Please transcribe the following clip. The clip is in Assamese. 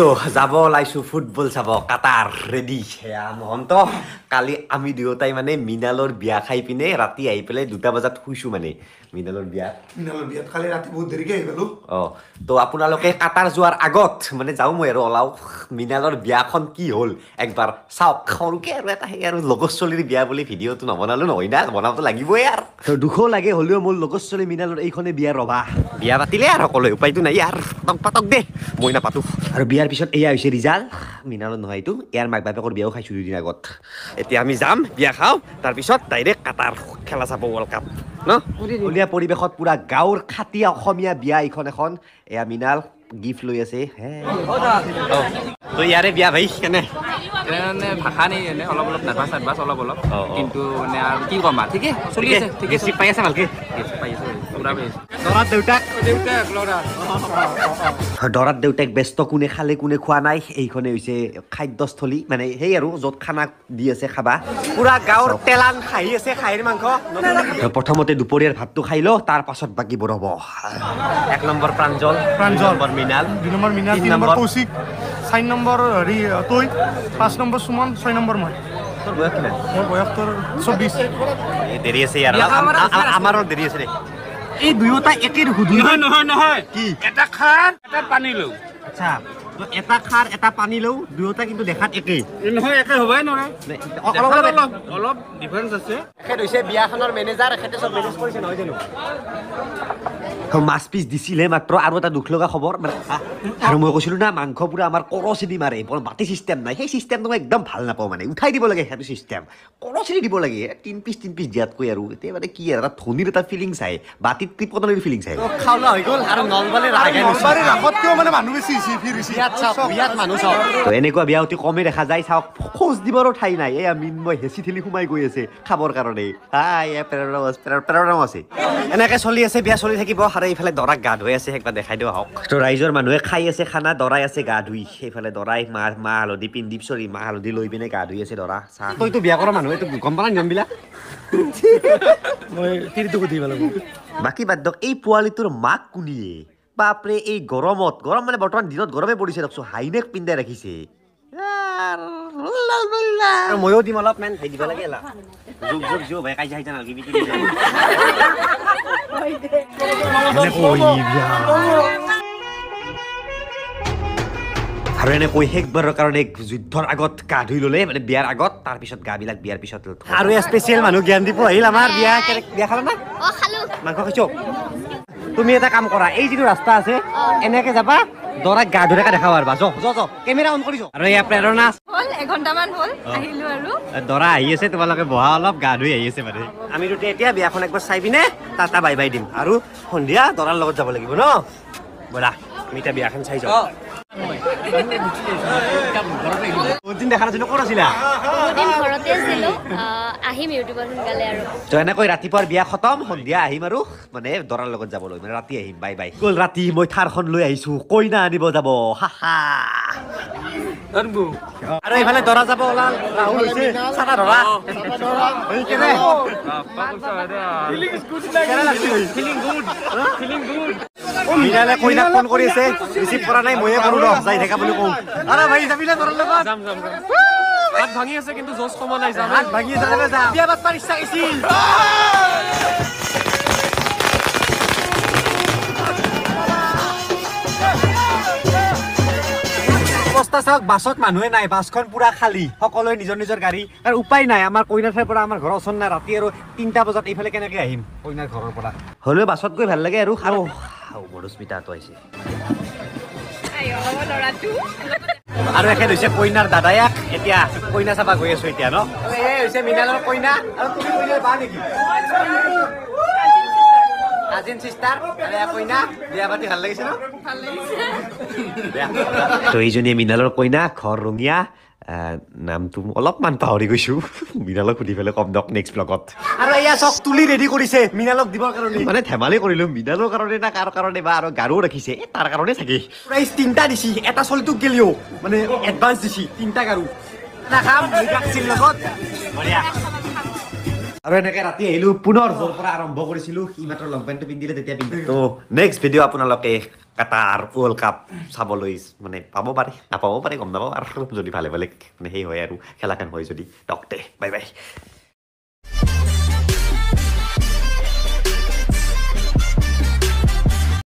তহ যাব ওলাইছোঁ ফুটবল চাব কাটাৰ ৰেডি সেয়া মহন্ত কালি আমি দুয়োটাই মানে মৃণালৰ বিয়া খাই পিনে ৰাতি আহি পেলাই দুটা বজাত শুইছোঁ মানে মৃণালৰ বিয়াত মৃণালৰ বিয়াত খালি ৰাতি বহুত দেৰিকৈ আহি গ'লোঁ অঁ তো আপোনালোকে কাটাৰ যোৱাৰ আগত মানে যাওঁ মই আৰু ওলাওক মৃণালৰ বিয়াখন কি হ'ল একবাৰ চাওক সৰুকে আৰু এটা সেই আৰু লগৰ ছোৱালীৰ বিয়া বুলি ভিডিঅ'টো নবনালোঁ নহয় না বনাবতো লাগিবই আৰু দুখো লাগে হ'লেও মোৰ লগৰ ছোৱালী মৃণালৰ এইখনে বিয়া ৰ'বা বিয়া পাতিলে আৰু সকলোৱে উপায়টো নাই আৰু পাতক পাতক দে মই নাপাতোঁ আৰু বিয়াৰ ইয়াৰ পিছত এয়া হৈছে ৰিজাল্ট মিনালত নহয় এইটো ইয়াৰ মাক বাপেকৰ বিয়াও খাইছোঁ দুদিন আগত এতিয়া আমি যাম বিয়া খাওঁ তাৰপিছত ডাইৰেক্ট কাটাৰ খেলা চাব ৱৰ্ল্ড কাপ নলীয়া পৰিৱেশত পূৰা গাঁৱৰ খাটিয়া অসমীয়া বিয়া এইখন এখন এয়া মিনাল গিফ্ট লৈ আছে হে ইয়াৰে বিয়া ভাই কেনে দৰাত দেউতাক ব্যস্ত কোনে খালে কোনে খোৱা নাই এইখনে হৈছে খাদ্যস্থলী মানে সেই আৰু য'ত খানা দি আছে খাবা পুৰা গাঁৱৰ তেলান খাহি আছে খাহীৰ মাংস প্ৰথমতে দুপৰীয়াৰ ভাতটো খাই লওঁ তাৰ পাছত বাকীবোৰ হ'ব এক নম্বৰ প্ৰাঞ্জল প্ৰাঞ্জল মিনাল দুই নম্বৰ মিনাল তিনি নম্বৰ কৌশিক চাৰি নম্বৰ হেৰি তই পাঁচ নম্বৰ সুমন ছয় নম্বৰ মই মাছপিচ দিছিলহে মাত্ৰ আৰু এটা দুখ লগা খবৰ আৰু মই কৈছিলোঁ না মাংস পূৰা আমাৰ কৰচি দি মাৰে বৰ বাতি ছিষ্টেম নাই সেই ছিষ্টেমটো মই একদম ভাল নাপাওঁ মানে উঠাই দিব লাগে সেইটো ছিষ্টেম কৰচি দিব লাগে তিন পিচ তিন পিচ দিয়াতকৈ আৰু এতিয়া মানে কি আৰু এটা ধনীৰ এটা ফিলিং চাই বাতিত ত্ৰিপদলীৰ ফিলিং চাই তো এনেকুৱা বিয়া অতি কমেই দেখা যায় চাওক খোজ দিবৰো ঠাই নাই এই মিনময় হেঁচি ঠেলি সোমাই গৈ আছে খাবৰ কাৰণে প্ৰেৰণা প্ৰেৰণাও আছে এনেকৈ চলি আছে বিয়া চলি থাকিব লাগিব আৰু এইফালে দৰাক গা ধুই আছে একবাৰ দেখাই দিওঁ আহক তো ৰাইজৰ মানুহে খাই আছে খানা দৰাই আছে গা ধুই সেইফালে দৰাই মা মা হালধি পিন্ধি চৰি মা হালধি লৈ পিনে গা ধুই আছে দৰা চাহ তইতো বিয়া কৰা মানুহ গম পালা নিয়মবিলাক বাকী বাদ দিয়ক এই পোৱালিটোৰ মাক কোনিয়ে বাপৰে এই গৰমত গৰম মানে বৰ্তমান দিনত গৰমে পৰিছে দিয়কচোন হাইনেক পিন্ধাই ৰাখিছে ময়ো দিম অলপমান হেৰি দিব লাগে জোক জোক জোক ভাই কাজিয়া হৈছে নালগি বিকি আৰু এনেকৈ শেষবাৰৰ কাৰণে যুদ্ধৰ আগত গা ধুই ল'লে মানে বিয়াৰ আগত তাৰপিছত গাবিলাক বিয়াৰ পিছত আৰু স্পেচিয়েল মানুহ জ্ঞান দিব আহিল আমাৰ বিয়া বিয়া খালা মাংস খাইছ তুমি এটা কাম কৰা এই যিটো ৰাস্তা আছে এনেকে যাবা দৰাক গা ধৰি কা দেখাও আৰু যাওঁ যাওঁ কেমেৰা অন কৰিছোঁ আৰু ইয়াৰ প্ৰেৰণা দৰা আহি আছে তোমালোকে বহা অলপ গা ধুই আহি আছে মানে আমি দুটি এতিয়া বিয়াখন একবাৰ চাই পিনে তাত বাই বাই দিম আৰু সন্ধিয়া দৰাৰ লগত যাব লাগিব ন বৰা আমি এতিয়া বিয়াখন চাই যাওঁ ঘৰতে আছিলো আহিম তো এনেকৈ ৰাতিপুৱাৰ বিয়া খতম সন্ধিয়া আহিম আৰু মানে দৰাৰ লগত যাবলৈ মানে ৰাতি আহিম বাই বাই গ'ল ৰাতি মই থাৰখন লৈ আহিছো কইনা আনিব যাব মিনালে কইনাক ফোন কৰি আছে ৰিসিভ কৰা নাই ময়ে কৰো ৰ যাই থাকা বুলি কওঁ আৰে ভাই যাবি না তোৰ লগত যাম যাম হাত ভাঙি আছে কিন্তু জোছ কমা নাই যাম হাত ভাঙি আছে যাবে যা বিয়া বাত পাৰিছ আছিল বাছত মানুহে নাই বাছখন পুৰা খালী সকলোৱে নিজৰ নিজৰ গাড়ী আৰু উপায় নাই আমাৰ কইনাৰ ঠাইৰ পৰা আমাৰ ঘৰৰ ওচৰ নাই ৰাতি আৰু তিনিটা বজাত এইফালে কেনেকৈ আহিম কইনাৰ ঘৰৰ পৰা হ'লেও বাছত গৈ ভাল লাগে আৰু আও মৰুস্মিতা তো আইছে আইও হব লড়াটু আৰু এখন হৈছে কইনাৰ দাদায়াক এতিয়া কইনা চাবা গৈ আছো এতিয়া ন এ হৈছে মিনালৰ কইনা আৰু তুমি কইনা বা নেকি কাজিন সিস্টাৰ আৰু কইনা বিয়া পাতি ভাল লাগিছে ন ভাল লাগিছে তো এইজনী মিনালৰ কইনা ঘৰ ৰঙিয়া নামটো অলপমান পাহৰি গৈছো মিনালক সুধি পেলাই কম দক নেক্সট ব্লগত আৰু এয়া চক তুলি ৰেডি কৰিছে মিনালক দিবৰ কাৰণে মানে ধেমালি কৰিলো মিনালৰ কাৰণে না কাৰ কাৰণে বা আৰু গাৰু ৰাখিছে তাৰ কাৰণে চাগে প্ৰাইজ তিনিটা দিছি এটা চলিটোক গেলিও মানে এডভান্স দিছি তিনিটা গাৰু আৰু এনেকৈ ৰাতি আহিলো পুনৰ জ'ৰ পৰা আৰম্ভ কৰিছিলো সি মাত্ৰ লং পেণ্টটো পিন্ধিলে তেতিয়া পিন্ধিলোঁ নেক্সট ভিডিঅ' আপোনালোকে Qatar World Cup চাব লৈছ মানে পাব পাৰে নাপাব পাৰে গম নাপাব আৰু যদি ভালে ভালে মানে সেই হয় আৰু খেলাখন হয় যদি ডক্তে বাই বাই